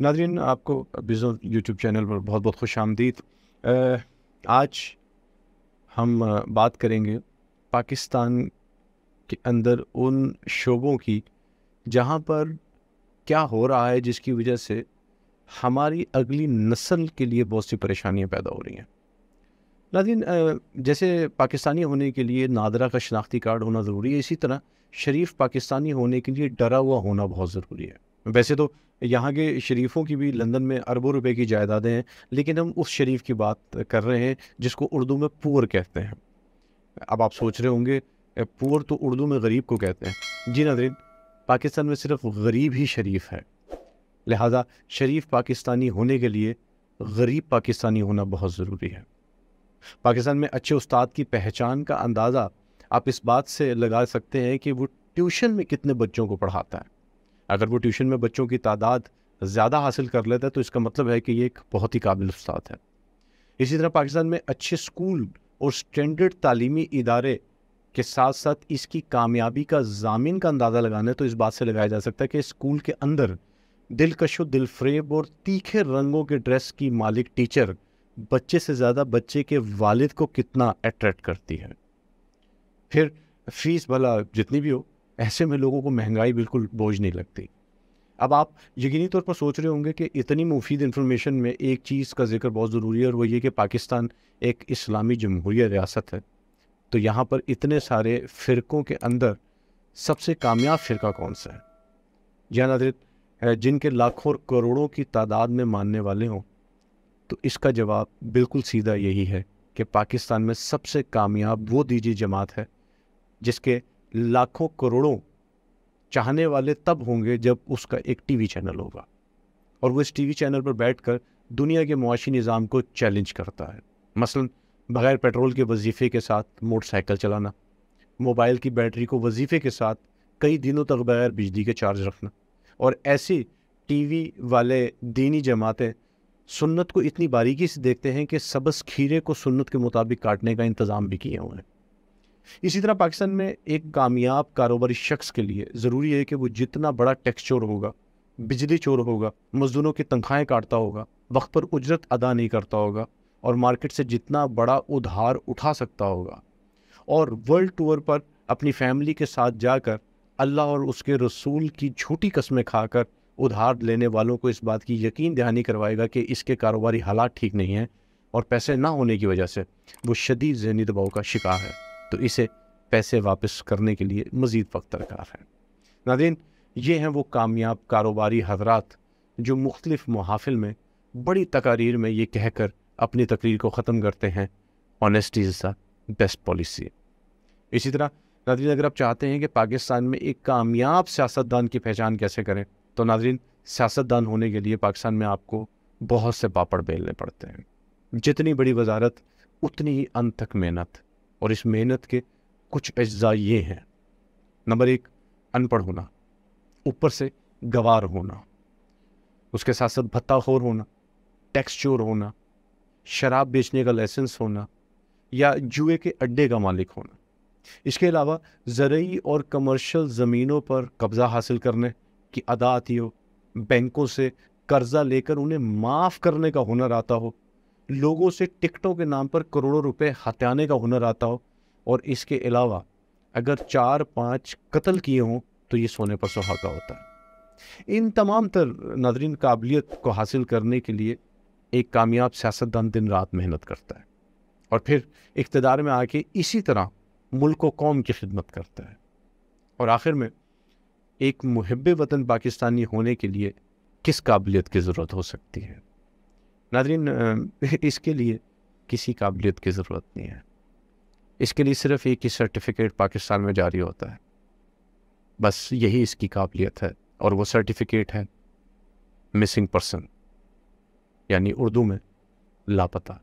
Nadreen आपको बिजो YouTube channel पर बहुत बहुत खुश आमदीद आज हम बात करेंगे पाकिस्तान के अंदर उन शोबों की जहाँ पर क्या हो रहा है जिसकी वजह से हमारी अगली नस्ल के लिए बहुत सी परेशानियाँ पैदा हो रही हैं नादिन जैसे पाकिस्तानी होने के लिए नादरा का शनाख्ती कार्ड होना ज़रूरी है इसी तरह शरीफ पाकिस्तानी होने के लिए डरा हुआ होना बहुत ज़रूरी है वैसे तो यहाँ के शरीफों की भी लंदन में अरबों रुपए की जायदादें हैं लेकिन हम उस शरीफ की बात कर रहे हैं जिसको उर्दू में पुअर कहते हैं अब आप सोच रहे होंगे पुअर तो उर्दू में गरीब को कहते हैं जी नदरीन पाकिस्तान में सिर्फ गरीब ही शरीफ है लिहाजा शरीफ पाकिस्तानी होने के लिए गरीब पाकिस्तानी होना बहुत ज़रूरी है पाकिस्तान में अच्छे उस्ताद की पहचान का अंदाज़ा आप इस बात से लगा सकते हैं कि वो ट्यूशन में कितने बच्चों को पढ़ाता है अगर वो ट्यूशन में बच्चों की तादाद ज़्यादा हासिल कर लेता है तो इसका मतलब है कि ये एक बहुत ही काबिल उस्ताद है इसी तरह पाकिस्तान में अच्छे स्कूल और स्टैंडर्ड तालीमी इदारे के साथ साथ इसकी कामयाबी का जामिन का अंदाज़ा लगाना है तो इस बात से लगाया जा सकता है कि स्कूल के अंदर दिलकशो दिलफ्रेब और तीखे रंगों के ड्रेस की मालिक टीचर बच्चे से ज़्यादा बच्चे के वालिद को कितना अट्रैक्ट करती है फिर फीस भला जितनी भी हो ऐसे में लोगों को महंगाई बिल्कुल बोझ नहीं लगती अब आप यकीनी तौर पर सोच रहे होंगे कि इतनी मुफीद इन्फॉर्मेशन में एक चीज़ का जिक्र बहुत ज़रूरी है और वो ये कि पाकिस्तान एक इस्लामी जमहूरिया रियासत है तो यहाँ पर इतने सारे फ़िरक़ों के अंदर सबसे कामयाब फ़िरका कौन सा है जहाँ हजरत जिनके लाखों और करोड़ों की तादाद में मानने वाले हों तो इसका जवाब बिल्कुल सीधा यही है कि पाकिस्तान में सबसे कामयाब वो दीजी जमात है जिसके लाखों करोड़ों चाहने वाले तब होंगे जब उसका एक टीवी चैनल होगा और वो इस टीवी चैनल पर बैठकर दुनिया के मुआशी निज़ाम को चैलेंज करता है मसलन बग़ैर पेट्रोल के वजीफ़े के साथ मोटरसाइकिल चलाना मोबाइल की बैटरी को वजीफ़े के साथ कई दिनों तक बगैर बिजली के चार्ज रखना और ऐसी टीवी वाले दीनी जमातें सुन्नत को इतनी बारीकी से देखते हैं कि सबस खीरे को सुन्नत के मुताबिक काटने का इंतज़ाम भी किए हुए हैं इसी तरह पाकिस्तान में एक कामयाब कारोबारी शख्स के लिए ज़रूरी है कि वो जितना बड़ा टैक्स चोर होगा बिजली चोर होगा मजदूरों की तनख्वाहें काटता होगा वक्त पर उजरत अदा नहीं करता होगा और मार्केट से जितना बड़ा उधार उठा सकता होगा और वर्ल्ड टूर पर अपनी फैमिली के साथ जाकर अल्लाह और उसके रसूल की झूठी कस्में खाकर उधार लेने वालों को इस बात की यकीन दहानी करवाएगा कि इसके कारोबारी हालात ठीक नहीं हैं और पैसे ना होने की वजह से वो शदीद जहनी दबाव का शिकार है तो इसे पैसे वापस करने के लिए मज़ीद वक्त दरकार है नादिन ये हैं वो कामयाब कारोबारी हजरात जो मुख्तलिफ महाफिल में बड़ी तकारीर में ये कहकर अपनी तकरीर को ख़त्म करते हैं honesty is the best policy इसी तरह नादरीन अगर आप चाहते हैं कि पाकिस्तान में एक कामयाब सियासतदान की पहचान कैसे करें तो नादरीन सियासतदान होने के लिए पाकिस्तान में आपको बहुत से पापड़ बेलने पड़ते हैं जितनी बड़ी वजारत उतनी ही अंत तक मेहनत और इस मेहनत के कुछ अज्जा ये हैं नंबर एक अनपढ़ होना ऊपर से गवार होना उसके साथ साथ भत्ताखोर होना टैक्स चोर होना शराब बेचने का लाइसेंस होना या जुए के अड्डे का मालिक होना इसके अलावा ज़रूरी और कमर्शियल ज़मीनों पर कब्ज़ा हासिल करने की अदातियों बैंकों से कर्ज़ा लेकर उन्हें माफ़ करने का हुनर आता हो लोगों से टिकटों के नाम पर करोड़ों रुपए हत्याने का हुनर आता हो और इसके अलावा अगर चार पाँच कत्ल किए हों तो ये सोने पर सुहागा होता है इन तमाम तर नदरीन काबिलियत को हासिल करने के लिए एक कामयाब सियासतदान दिन रात मेहनत करता है और फिर इकतदार में आके इसी तरह मुल्क व कौम की खिदमत करता है और आखिर में एक मुहब वतन पाकिस्तानी होने के लिए किस काबिलियत की ज़रूरत हो सकती है नादरीन इसके लिए किसी काबिलियत की ज़रूरत नहीं है इसके लिए सिर्फ एक ही सर्टिफिकेट पाकिस्तान में जारी होता है बस यही इसकी काबिलियत है और वो सर्टिफिकेट है मिसिंग पर्सन यानी उर्दू में लापता